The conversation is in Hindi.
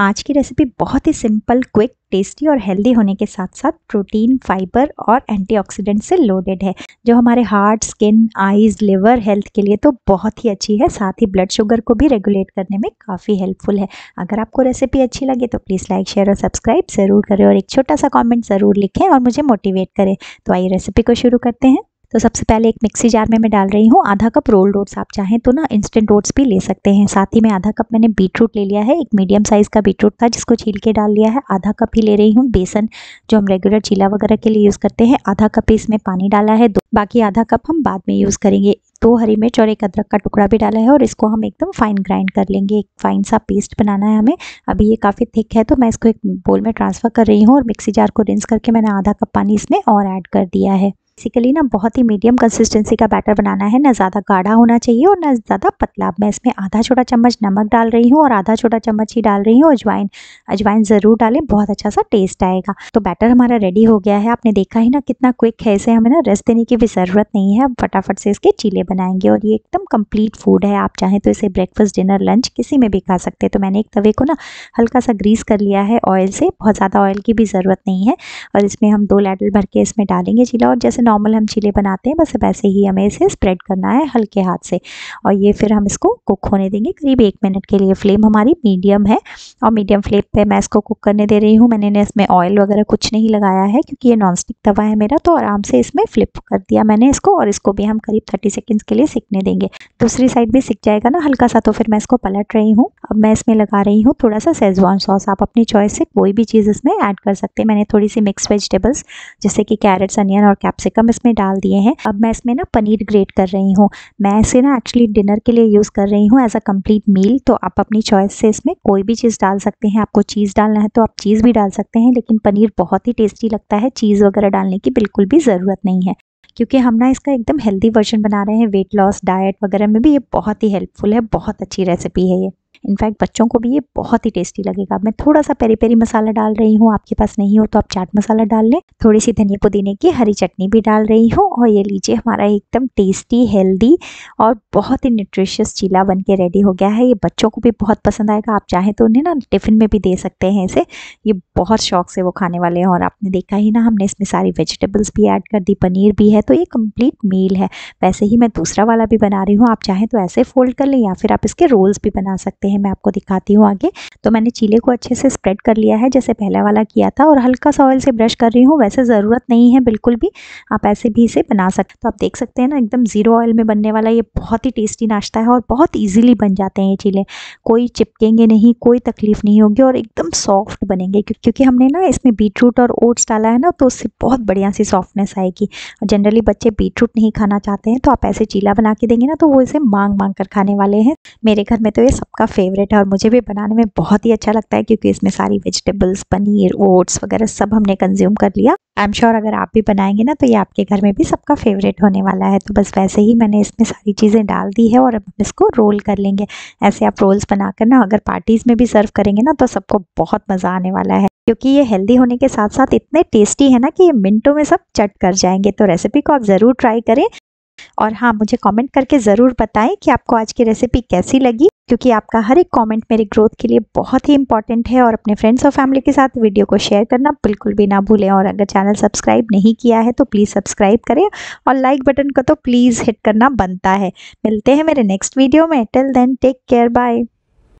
आज की रेसिपी बहुत ही सिंपल क्विक टेस्टी और हेल्दी होने के साथ साथ प्रोटीन फाइबर और एंटीऑक्सीडेंट से लोडेड है जो हमारे heart skin eyes liver health के लिए तो बहुत ही अच्छी है साथ ही ब्लड शुगर को भी रेगुलेट करने में काफ़ी हेल्पफुल है अगर आपको रेसिपी अच्छी लगे तो प्लीज़ लाइक शेयर और सब्सक्राइब ज़रूर करें और एक छोटा सा कॉमेंट ज़रूर लिखें और मुझे मोटिवेट करें तो आइए रेसिपी को शुरू करते हैं तो सबसे पहले एक मिक्सी जार में मैं डाल रही हूँ आधा कप रोल ओट्स आप चाहें तो ना इंस्टेंट ओट्स भी ले सकते हैं साथ ही में आधा कप मैंने बीटरूट ले लिया है एक मीडियम साइज़ का बीटरूट था जिसको छील के डाल लिया है आधा कप ही ले रही हूँ बेसन जो हम रेगुलर चीला वगैरह के लिए यूज़ करते हैं आधा कप इसमें पानी डाला है बाकी आधा कप हम बाद में यूज़ करेंगे दो हरी मिर्च और एक अदरक का टुकड़ा भी डाला है और इसको हम एकदम फाइन ग्राइंड कर लेंगे एक फाइन सा पेस्ट बनाना है हमें अभी ये काफ़ी थिक है तो मैं इसको एक बोल में ट्रांसफ़र कर रही हूँ और मिक्सी जार को रिंस करके मैंने आधा कप पानी इसमें और ऐड कर दिया है बेसिकली ना बहुत ही मीडियम कंसिस्टेंसी का बैटर बनाना है ना ज़्यादा गाढ़ा होना चाहिए और ना ज़्यादा पतला मैं इसमें आधा छोटा चम्मच नमक डाल रही हूँ और आधा छोटा चम्मच ही डाल रही हूँ अजवाइन अजवाइन ज़रूर डालें बहुत अच्छा सा टेस्ट आएगा तो बैटर हमारा रेडी हो गया है आपने देखा ही ना कितना क्विक है इसे हमें ना रेस्ट देने की भी ज़रूरत नहीं है अब फटाफट से इसके चीले बनाएंगे और ये एकदम कम्प्लीट फूड है आप चाहें तो इसे ब्रेकफास्ट डिनर लंच किसी में भी खा सकते हैं तो मैंने एक तवे को ना हल्का सा ग्रीस कर लिया है ऑयल से बहुत ज़्यादा ऑयल की भी ज़रूरत नहीं है और इसमें हम दो लैडल भर के इसमें डालेंगे चीला और जैसे नॉर्मल हम चिले बनाते हैं बस वैसे ही हमें इसे स्प्रेड करना है हल्के हाथ से और ये फिर हम इसको कुक होने देंगे करीब एक मिनट के लिए फ्लेम हमारी मीडियम है और मीडियम फ्लेम पर मैं इसको कुक करने दे रही हूँ मैंने इसमें ऑयल वगैरह कुछ नहीं लगाया है क्योंकि ये नॉन स्टिक तवा है मेरा तो आराम से इसमें फ्लिप कर दिया मैंने इसको और इसको भी हम करीब थर्टी सेकेंड्स के लिए सीखने देंगे दूसरी साइड भी सीख जाएगा ना हल्का सा तो फिर मैं इसको पलट रही हूँ अब मैं इसमें लगा रही हूँ थोड़ा सा सेजवान सॉस आप अपनी चॉइस से कोई भी चीज़ इसमें ऐड कर सकते हैं मैंने थोड़ी सी मिक्स वेजिटेबल्स जैसे कि कैरेट्स अनियन और कैप्सिक कैप्सिकम इसमें डाल दिए हैं अब मैं इसमें ना पनीर ग्रेट कर रही हूँ मैं इसे ना एक्चुअली डिनर के लिए यूज़ कर रही हूँ एज अ कम्प्लीट मील तो आप अपनी चॉइस से इसमें कोई भी चीज़ डाल सकते हैं आपको चीज़ डालना है तो आप चीज़ भी डाल सकते हैं लेकिन पनीर बहुत ही टेस्टी लगता है चीज़ वगैरह डालने की बिल्कुल भी ज़रूरत नहीं है क्योंकि हम ना इसका एकदम हेल्दी वर्जन बना रहे हैं वेट लॉस डाइट वगैरह में भी ये बहुत ही हेल्पफुल है बहुत अच्छी रेसिपी है ये इनफैक्ट बच्चों को भी ये बहुत ही टेस्टी लगेगा मैं थोड़ा सा पेरी पेरी मसाला डाल रही हूँ आपके पास नहीं हो तो आप चाट मसाला डाल लें थोड़ी सी धनिया पुदीने की हरी चटनी भी डाल रही हूँ और ये लीजिए हमारा एकदम टेस्टी हेल्दी और बहुत ही न्यूट्रिशियस चीला बन के रेडी हो गया है ये बच्चों को भी बहुत पसंद आएगा आप चाहें तो उन्हें ना टिफ़िन में भी दे सकते हैं इसे ये बहुत शौक से वो खाने वाले हैं और आपने देखा ही ना हमने इसमें सारी वेजिटेबल्स भी ऐड कर दी पनीर भी है तो ये कंप्लीट मील है वैसे ही मैं दूसरा वाला भी बना रही हूँ आप चाहें तो ऐसे फोल्ड कर लें या फिर आप इसके रोल्स भी बना सकते हैं हैं मैं आपको दिखाती हूँ आगे तो मैंने चीले को अच्छे से स्प्रेड कर लिया है जैसे पहले वाला किया था और हल्का सा ऑयल से ब्रश कर रही हूँ वैसे ज़रूरत नहीं है बिल्कुल भी आप ऐसे भी इसे बना सकते तो आप देख सकते हैं ना एकदम ज़ीरो ऑयल में बनने वाला ये बहुत ही टेस्टी नाश्ता है और बहुत ईजिली बन जाते हैं ये चीले कोई चिपकेंगे नहीं कोई तकलीफ़ नहीं होगी और एकदम सॉफ्ट बनेंगे क्योंकि हमने ना इसमें बीट रूट और ओट्स डाला है ना तो उससे बहुत बढ़िया सी सॉफ्टनेस आएगी और जनरली बच्चे बीट रूट नहीं खाना चाहते हैं तो आप ऐसे चीला बना के देंगे ना तो वो इसे मांग मांग कर खाने वाले हैं मेरे घर में तो ये सबका फेवरेट फेवरेट है और मुझे भी बनाने में बहुत ही अच्छा लगता है क्योंकि इसमें सारी वेजिटेबल्स पनीर ओट्स वगैरह सब हमने कंज्यूम कर लिया आई एम श्योर अगर आप भी बनाएंगे ना तो ये आपके घर में भी सबका फेवरेट होने वाला है तो बस वैसे ही मैंने इसमें सारी चीज़ें डाल दी है और अब हम इसको रोल कर लेंगे ऐसे आप रोल्स बनाकर ना अगर पार्टीज़ में भी सर्व करेंगे ना तो सबको बहुत मज़ा आने वाला है क्योंकि ये हेल्दी होने के साथ साथ इतने टेस्टी है ना कि ये मिनटों में सब चट कर जाएंगे तो रेसिपी को आप ज़रूर ट्राई करें और हाँ मुझे कमेंट करके ज़रूर बताएं कि आपको आज की रेसिपी कैसी लगी क्योंकि आपका हर एक कमेंट मेरी ग्रोथ के लिए बहुत ही इंपॉर्टेंट है और अपने फ्रेंड्स और फैमिली के साथ वीडियो को शेयर करना बिल्कुल भी ना भूलें और अगर चैनल सब्सक्राइब नहीं किया है तो प्लीज़ सब्सक्राइब करें और लाइक बटन को तो प्लीज़ हिट करना बनता है मिलते हैं मेरे नेक्स्ट वीडियो में till then take care bye